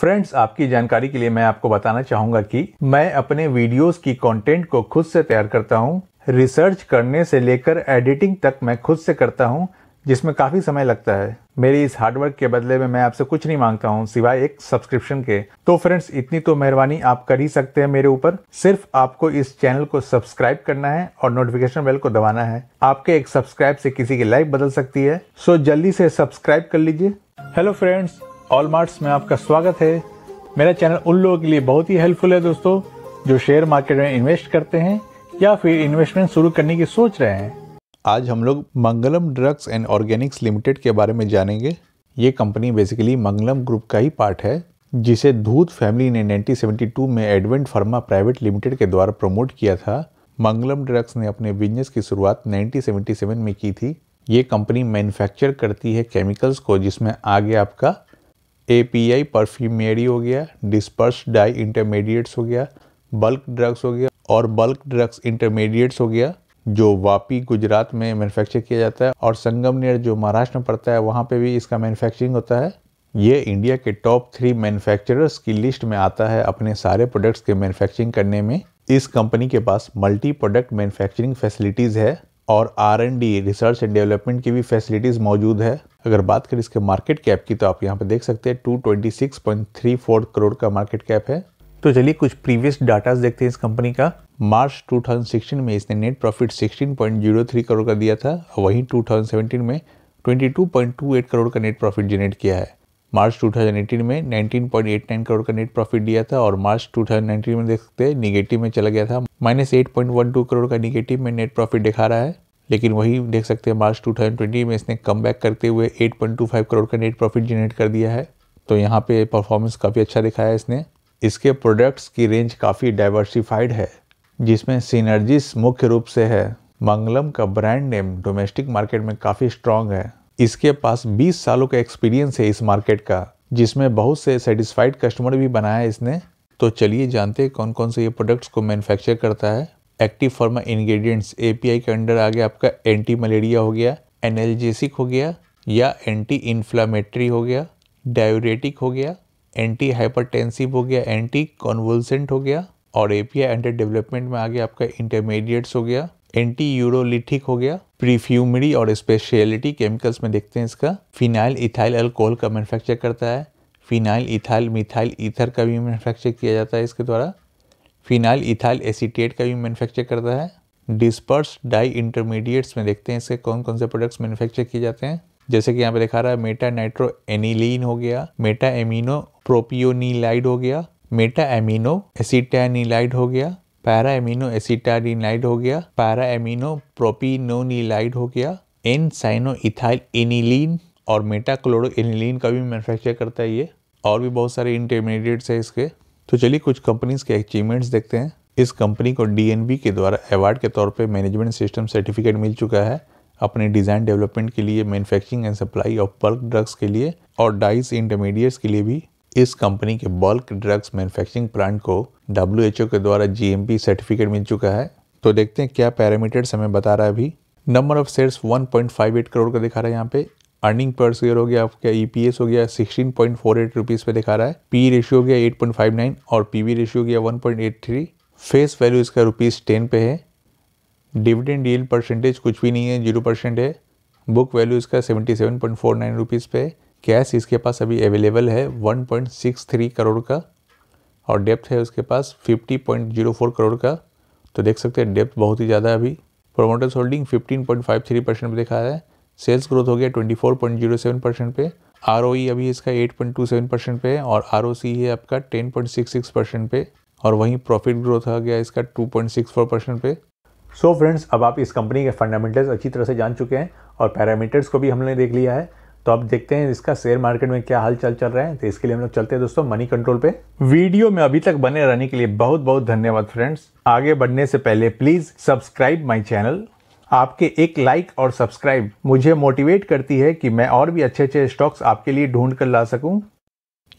friends आपकी जानकारी के लिए मैं आपको बताना चाहूंगा कि मैं अपने वीडियोस की कंटेंट को खुद से तैयार करता हूं रिसर्च करने से लेकर एडिटिंग तक मैं खुद से करता हूं जिसमें काफ़ी समय लगता है मेरी इस हार्डवर्क के बदले में मैं आपसे कुछ नहीं मांगता हूँ सिवाय एक सब्सक्रिप्शन के तो फ्रेंड्स इतनी तो मेहरबानी आप कर ही सकते हैं मेरे ऊपर सिर्फ आपको इस चैनल को सब्सक्राइब करना है और नोटिफिकेशन बेल को दबाना है आपके एक सब्सक्राइब से किसी की लाइफ बदल सकती है सो जल्दी से सब्सक्राइब कर लीजिए हेलो फ्रेंड्स ऑल मार्ट्स में आपका स्वागत है मेरा चैनल उन लोगों के लिए बहुत ही हेल्पफुल है दोस्तों जो शेयर मार्केट में इन्वेस्ट करते हैं या फिर इन्वेस्टमेंट शुरू करने की सोच रहे हैं आज हम लोग Mangalam Drugs and Organics Limited के बारे में जानेंगे ये कंपनी बेसिकली मंगलम ग्रुप का ही पार्ट है जिसे धूत फैमिली ने 1972 में एडवेंट फार्मा प्राइवेट लिमिटेड के द्वारा प्रमोट किया था मंगलम ड्रग्स ने अपने बिजनेस की शुरुआत 1977 में की थी ये कंपनी मैन्युफैक्चर करती है केमिकल्स को जिसमें आगे आपका ए पी आई परफ्यूमेरी हो गया डिस्पर्स डाई इंटरमीडिएट्स हो गया बल्क ड्रग्स हो गया और बल्क ड्रग्स इंटरमीडिएट्स हो गया जो वापी गुजरात में मैन्युफैक्चर किया जाता है और संगम नियर जो महाराष्ट्र में पड़ता है वहाँ पे भी इसका मैन्युफैक्चरिंग होता है ये इंडिया के टॉप थ्री मैन्युफैक्चरर्स की लिस्ट में आता है अपने सारे प्रोडक्ट्स के मैन्युफैक्चरिंग करने में इस कंपनी के पास मल्टी प्रोडक्ट मैन्युफैक्चरिंग फैसिलिटीज़ है और R and D research and development की भी फैसिलिटीज़ मौजूद है अगर बात करें इसके मार्केट कैप की तो आप यहाँ पे देख सकते हैं two twenty six point three four crore का मार्केट कैप है तो चलिए कुछ प्रीवियस डाटा देखते हैं इस कंपनी का मार्च 2016 में इसने नेट प्रॉफिट 16.03 करोड़ का दिया था वहीं 2017 में 22.28 करोड़ का नेट प्रॉफिट जनरेट किया है मार्च 2018 में 19.89 करोड़ का नेट प्रॉफिट दिया था और मार्च 2019 में देख सकते हैं निगेटिव में चला गया था माइनस एट करोड़ का निगेटिव में नेट प्रॉफिट दिखा रहा है लेकिन वही देख सकते हैं मार्च 2020 में इसने कम करते हुए 8.25 करोड़ का नेट प्रॉफिट जनरेट कर दिया है तो यहाँ पे परफॉर्मेंस काफ़ी अच्छा दिखाया इसने इसके प्रोडक्ट्स की रेंज काफ़ी डाइवर्सिफाइड है जिसमें सीनर्जिस मुख्य रूप से है मंगलम का ब्रांड नेम डोमेस्टिक मार्केट में काफ़ी स्ट्रांग है इसके पास 20 सालों का एक्सपीरियंस है इस मार्केट का जिसमें बहुत से सेटिस्फाइड कस्टमर भी बनाया है इसने तो चलिए जानते हैं कौन कौन से ये प्रोडक्ट्स को मैन्युफैक्चर करता है एक्टिव फार्मा इंग्रेडिएंट्स एपीआई के अंडर आ गया आपका एंटी मलेरिया हो गया एनएलजेसिक हो गया या एंटी इन्फ्लामेटरी हो गया डायोरेटिक हो गया एंटी हाइपरटेंसिव हो गया एंटी कॉन्वल्सेंट हो गया और एपीआई अंडर डेवलपमेंट में आ गया आपका इंटरमीडिएट्स हो गया एंटी यूरोलिथिक हो गया प्रीफ्यूमरी और स्पेशलिटी केमिकल्स में देखते हैं इसका फिनाइल इथाइल अल्कोहल का मैनुफैक्चर करता है फिनाइल इथाइल मिथाइल ईथर का भी मैनुफैक्चर किया जाता है इसके द्वारा फिनाइल इथाइल एसीटेट का भी मैनुफैक्चर करता है डिस्पर्स डाई इंटरमीडिएट्स में देखते हैं इसके कौन कौन से प्रोडक्ट्स मैन्युफैक्चर किए जाते हैं जैसे कि यहाँ पे दिखा रहा है मेटा नाइट्रो एनिलीन हो गया मेटा एमिनो प्रोपियोनीलाइड हो गया मेटा एमिनो एसिटानिलाइड हो गया पैरा एमिनो एसिटाडीनाइड हो गया पैरा एमिनो प्रोपिनोनिलाइड हो गया एन साइनो इथाइल इनिलीन और मेटाक्लोरो इनिलीन का भी मैन्युफैक्चर करता है ये और भी बहुत सारे इंटरमीडिएट्स हैं इसके तो चलिए कुछ कंपनीज के अचीवमेंट्स देखते हैं इस कंपनी को डी के द्वारा अवार्ड के तौर पर मैनेजमेंट सिस्टम सर्टिफिकेट मिल चुका है अपने डिज़ाइन डेवलपमेंट के लिए manufacturing and supply of bulk drugs के लिए और डाइस इंटरमीडिएट्स के लिए भी इस कंपनी के बल्क ड्रग्स मैन्युफैक्चरिंग प्लांट को डब्ल्यू के द्वारा जी सर्टिफिकेट मिल चुका है तो देखते हैं क्या पैरामीटर्स हमें बता रहा है अभी नंबर ऑफ शेयर्स 1.58 करोड़ का दिखा रहा है यहाँ पे अर्निंग पर शेयर हो गया आपका ई e हो गया sixteen point four eight rupees पर दिखा रहा है पी रेशियो e हो गया एट पॉइंट फाइव नाइन और पी वी रेशियो हो गया one point eight three face value इसका रुपीज़ टेन पे है डिविडेंड डील परसेंटेज कुछ भी नहीं है जीरो परसेंट है बुक वैल्यू इसका seventy seven point four nine rupees पे है कैश इसके पास अभी अवेलेबल है 1.63 करोड़ का और डेप्थ है उसके पास 50.04 करोड़ का तो देख सकते हैं डेप्थ बहुत ही ज़्यादा अभी प्रोमोटर्स होल्डिंग 15.53 परसेंट पर रहा है सेल्स ग्रोथ हो गया 24.07 परसेंट पे आर e अभी इसका 8.27 परसेंट पे है और आर है आपका 10.66 परसेंट पे और वहीं प्रॉफिट ग्रोथ आ गया इसका 2.64 परसेंट पे सो so फ्रेंड्स अब आप इस कंपनी के फंडामेंटल्स अच्छी तरह से जान चुके हैं और पैरामीटर्स को भी हमने देख लिया है तो अब देखते हैं इसका शेयर मार्केट में क्या हाल चल चल रहा है तो इसके लिए हम लोग चलते हैं दोस्तों मनी कंट्रोल पे वीडियो में अभी तक बने रहने के लिए बहुत बहुत धन्यवाद फ्रेंड्स आगे बढ़ने से पहले प्लीज सब्सक्राइब माई चैनल आपके एक लाइक और सब्सक्राइब मुझे मोटिवेट करती है कि मैं और भी अच्छे अच्छे स्टॉक्स आपके लिए ढूंढ कर ला सकूं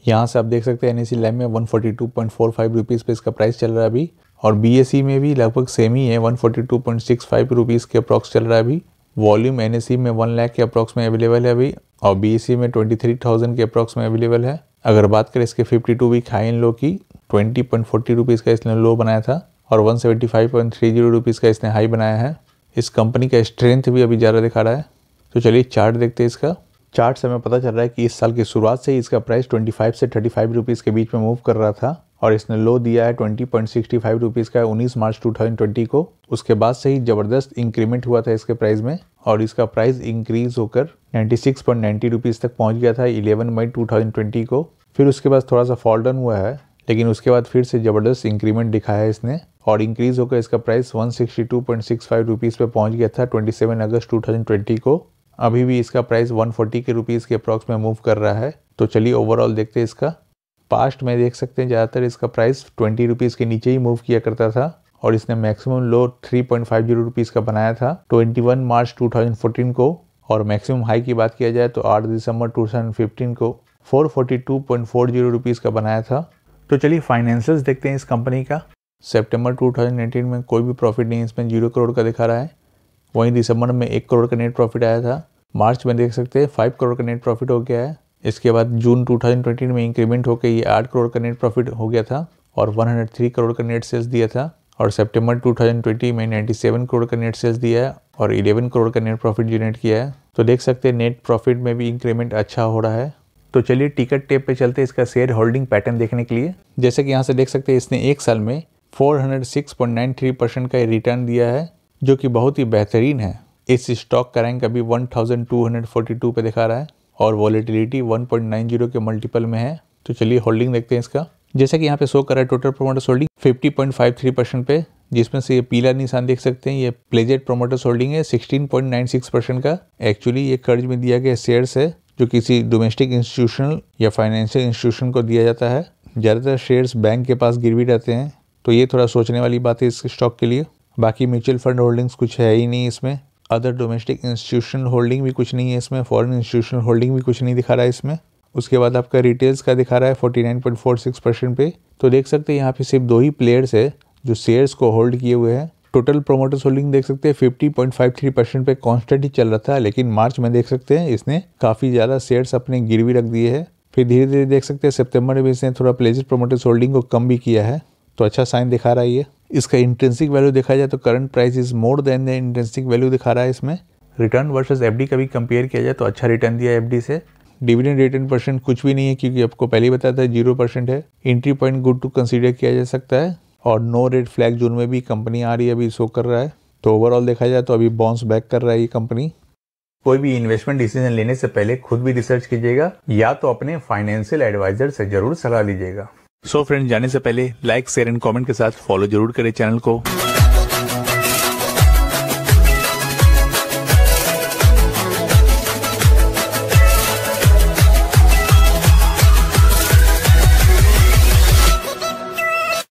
यहाँ से आप देख सकते हैं एन लैम में 142.45 forty two point four five rupees इसका प्राइस चल रहा है अभी और बी एस सी में भी लगभग सेम ही है 142.65 forty two point six five rupees के अप्रॉक्स चल रहा है अभी वॉल्यूम एन एस सी में वन लाख के अप्रॉक्स में अवेलेबल है अभी और बी e में ट्वेंटी थ्री थाउजेंड के अप्रॉक्स में अवेलेबल है अगर बात करें इसके fifty two week high and low की ट्वेंटी पॉइंट फोर्टी रुपीज़ का इसने लो बनाया था और one seventy five point three zero rupees का इसने हाई बनाया है इस कंपनी का स्ट्रेंथ भी अभी ज़्यादा दिखा रहा है तो चलिए चार्ट देखते हैं इसका चार्ट से हमें पता चल रहा है कि इस साल की शुरुआत से ही इसका प्राइस 25 से 35 रुपीज़ के बीच में मूव कर रहा था और इसने लो दिया है 20.65 रुपीज़ का 19 मार्च 2020 को उसके बाद से ही ज़बरदस्त इंक्रीमेंट हुआ था इसके प्राइस में और इसका प्राइस इंक्रीज़ होकर 96.90 पॉइंट रुपीज़ तक पहुंच गया था 11 मई 2020 को फिर उसके बाद थोड़ा सा फॉल डाउन हुआ है लेकिन उसके बाद फिर से ज़बरदस्त इंक्रीमेंट दिखाया है इसने और इंक्रीज़ होकर इसका प्राइस 162.65 रुपीस पे पहुंच गया था 27 अगस्त 2020 को अभी भी इसका प्राइस 140 के रुपीज़ के अप्रॉक्स में मूव कर रहा है तो चलिए ओवरऑल देखते हैं इसका पास्ट में देख सकते हैं ज़्यादातर इसका प्राइस ट्वेंटी रुपीज़ के नीचे ही मूव किया करता था और इसने मैक्सिमम लो 3.50 रुपीज़ का बनाया था 21 मार्च 2014 को और मैक्सिमम हाई की बात किया जाए तो 8 दिसंबर 2015 को 442.40 रुपीज़ का बनाया था तो चलिए फाइनेंशियल देखते हैं इस कंपनी का थाउजेंड 2019 में कोई भी प्रॉफिट नहीं इसमें जीरो करोड़ का दिखा रहा है वहीं दिसंबर में एक करोड़ का नेट प्रॉफिट आया था मार्च में देख सकते हैं फाइव करोड़ का नेट प्रॉफिट हो गया है इसके बाद जून 2020 में इंक्रीमेंट होकर ये आठ करोड़ का नेट प्रॉफिट हो गया था और 103 करोड़ का नेट सेल्स दिया था और सितंबर 2020 में 97 करोड़ का नेट सेल्स दिया है और 11 करोड़ का नेट प्रॉफिट जनरेट किया है तो देख सकते हैं नेट प्रॉफिट में भी इंक्रीमेंट अच्छा हो रहा है तो चलिए टिकट टेप पे चलते हैं इसका शेयर होल्डिंग पैटर्न देखने के लिए जैसे कि यहाँ से देख सकते हैं इसने एक साल में फोर परसेंट का रिटर्न दिया है जो कि बहुत ही बेहतरीन है इस स्टॉक का रैंक अभी वन पे दिखा रहा है और वॉलीटिलिटी वन के मल्टीपल में है तो चलिए होल्डिंग देखते हैं इसका जैसा कि यहाँ पे शो कर रहा है टोटल प्रोमोटर्स होल्डिंग 50.53 परसेंट पे जिसमें से ये पीला निशान देख सकते हैं ये प्लेजेड प्रोमोटर्स होल्डिंग है 16.96 परसेंट का एक्चुअली ये कर्ज में दिया गया शेयर्स है जो किसी डोमेस्टिक इंस्टीट्यूशनल या फाइनेंशियल इंस्टीट्यूशन को दिया जाता है ज़्यादातर शेयर्स बैंक के पास गिरवी रहते हैं तो ये थोड़ा सोचने वाली बात है इस स्टॉक के लिए बाकी म्यूचुअल फंड होल्डिंग्स कुछ है ही नहीं इसमें अदर डोमेस्टिक इंस्टीट्यूशनल होल्डिंग भी कुछ नहीं है इसमें फॉरेन इंस्टीट्यूशनल होल्डिंग भी कुछ नहीं दिखा रहा है इसमें उसके बाद आपका रिटेल्स का दिखा रहा है 49.46 परसेंट पे तो देख सकते हैं यहाँ पे सिर्फ दो ही प्लेयर्स है जो शेयर्स को होल्ड किए हुए हैं टोटल प्रोमोटर्स होल्डिंग देख सकते हैं fifty point five three percent पे कॉन्स्टेंट ही चल रहा था लेकिन मार्च में देख सकते हैं इसने काफ़ी ज़्यादा शेयर्स अपने गिरवी रख दिए है फिर धीरे धीरे देख सकते हैं सितंबर में इसने थोड़ा प्लेजर प्रोमोटर्स होल्डिंग को कम भी किया है तो अच्छा साइन दिखा रहा है ये इसका इंटेंसिक वैल्यू देखा जाए तो current price is more than the value दिखा रहा है इसमें रिटर्न वर्सेज एफ का भी कंपेयर किया जाए तो अच्छा रिटर्न दिया एफ से डिविडेंड रेट एंड परसेंट कुछ भी नहीं है क्योंकि आपको पहले ही बताया था जीरो परसेंट है entry point good to consider किया जा सकता है और नो रेट फ्लैग जोन में भी कंपनी आ रही है अभी शो कर रहा है तो ओवरऑल देखा जाए तो अभी बाउंस बैक कर रहा है ये कंपनी कोई भी इन्वेस्टमेंट डिसीजन लेने से पहले खुद भी रिसर्च कीजिएगा या तो अपने फाइनेंशियल एडवाइजर से जरूर सलाह लीजिएगा सो so फ्रेंड जाने से पहले लाइक शेयर एंड कमेंट के साथ फॉलो जरूर करें चैनल को